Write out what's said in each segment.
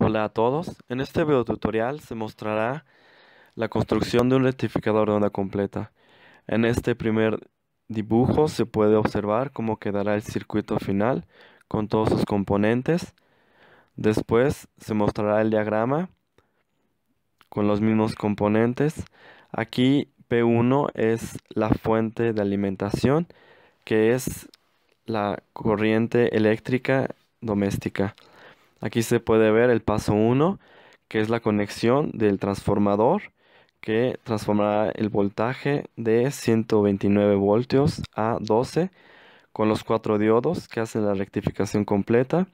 Hola a todos, en este video tutorial se mostrará la construcción de un rectificador de onda completa. En este primer dibujo se puede observar cómo quedará el circuito final con todos sus componentes. Después se mostrará el diagrama con los mismos componentes. Aquí P1 es la fuente de alimentación que es la corriente eléctrica doméstica. Aquí se puede ver el paso 1, que es la conexión del transformador que transformará el voltaje de 129 voltios a 12 con los cuatro diodos que hacen la rectificación completa.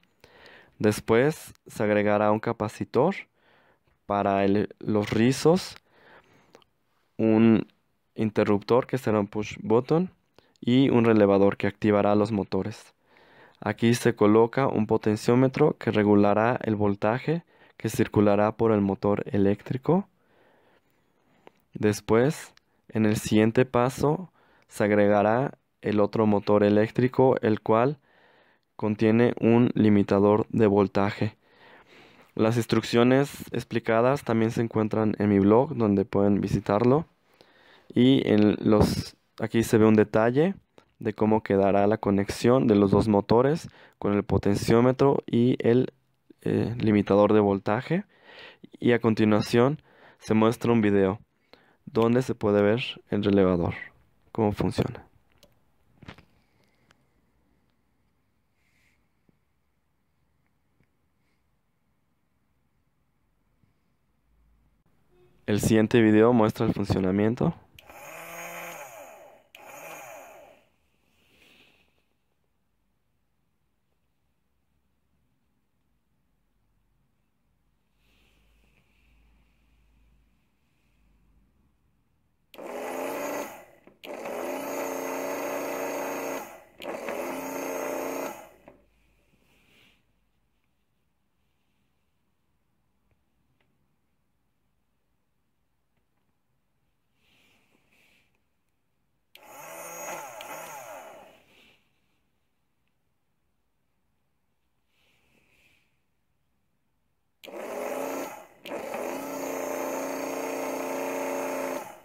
Después se agregará un capacitor para los rizos, un interruptor que será un push button y un relevador que activará los motores. Aquí se coloca un potenciómetro que regulará el voltaje que circulará por el motor eléctrico. Después, en el siguiente paso, se agregará el otro motor eléctrico, el cual contiene un limitador de voltaje. Las instrucciones explicadas también se encuentran en mi blog, donde pueden visitarlo. Y en los, aquí se ve un detalle de cómo quedará la conexión de los dos motores con el potenciómetro y el eh, limitador de voltaje. Y a continuación se muestra un video donde se puede ver el relevador, cómo funciona. El siguiente video muestra el funcionamiento.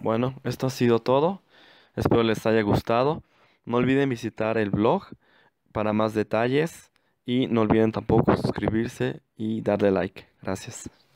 Bueno, esto ha sido todo. Espero les haya gustado. No olviden visitar el blog para más detalles y no olviden tampoco suscribirse y darle like. Gracias.